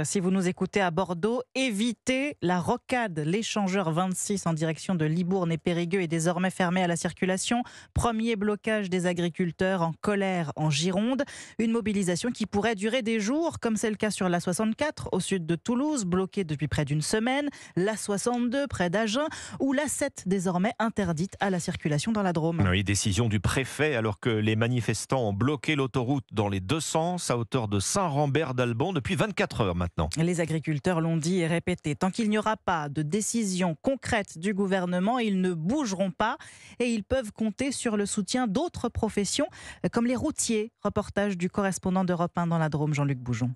Euh, si vous nous écoutez à Bordeaux, évitez la rocade. L'échangeur 26 en direction de Libourne et Périgueux est désormais fermé à la circulation. Premier blocage des agriculteurs en colère en Gironde. Une mobilisation qui pourrait durer des jours, comme c'est le cas sur la 64 au sud de Toulouse, bloquée depuis près d'une semaine, la 62 près d'Agen, ou la 7 désormais interdite à la circulation dans la Drôme. Oui, décision du préfet alors que les manifestants ont bloqué l'autoroute dans les deux sens à hauteur de Saint-Rambert d'Albon depuis 24 heures. Les agriculteurs l'ont dit et répété, tant qu'il n'y aura pas de décision concrète du gouvernement, ils ne bougeront pas et ils peuvent compter sur le soutien d'autres professions comme les routiers. Reportage du correspondant d'Europe 1 dans la Drôme, Jean-Luc Boujon.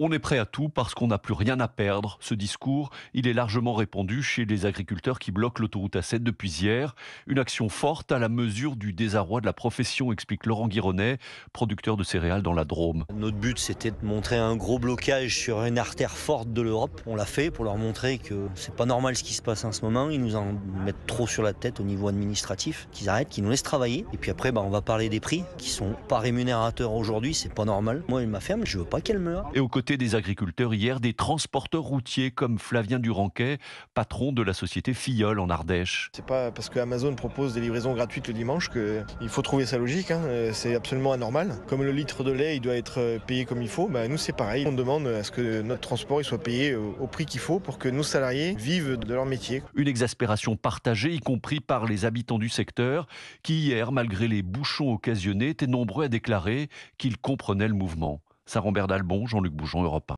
On est prêt à tout parce qu'on n'a plus rien à perdre. Ce discours, il est largement répandu chez les agriculteurs qui bloquent l'autoroute A7 depuis hier. Une action forte à la mesure du désarroi de la profession, explique Laurent Guironnet, producteur de céréales dans la Drôme. Notre but, c'était de montrer un gros blocage sur une artère forte de l'Europe. On l'a fait pour leur montrer que c'est pas normal ce qui se passe en ce moment. Ils nous en mettent trop sur la tête au niveau administratif, qu'ils arrêtent, qu'ils nous laissent travailler. Et puis après, bah, on va parler des prix qui sont pas rémunérateurs aujourd'hui. C'est pas normal. Moi, il ma ferme, je veux pas qu'elle meure. Et des agriculteurs hier, des transporteurs routiers comme Flavien Duranquet, patron de la société Fiole en Ardèche. C'est pas parce que Amazon propose des livraisons gratuites le dimanche qu'il faut trouver sa logique. Hein. Euh, c'est absolument anormal. Comme le litre de lait, il doit être euh, payé comme il faut, bah, nous c'est pareil. On demande à ce que notre transport soit payé euh, au prix qu'il faut pour que nos salariés vivent de leur métier. Une exaspération partagée, y compris par les habitants du secteur, qui hier, malgré les bouchons occasionnés, étaient nombreux à déclarer qu'ils comprenaient le mouvement saint rombert d'Albon, Jean-Luc Boujon, Europe